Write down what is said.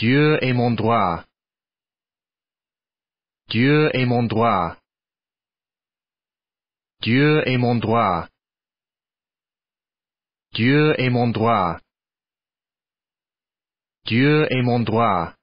Dieu est mon droit. Dieu est mon droit. Dieu est mon droit. Dieu est mon droit. Dieu est mon droit.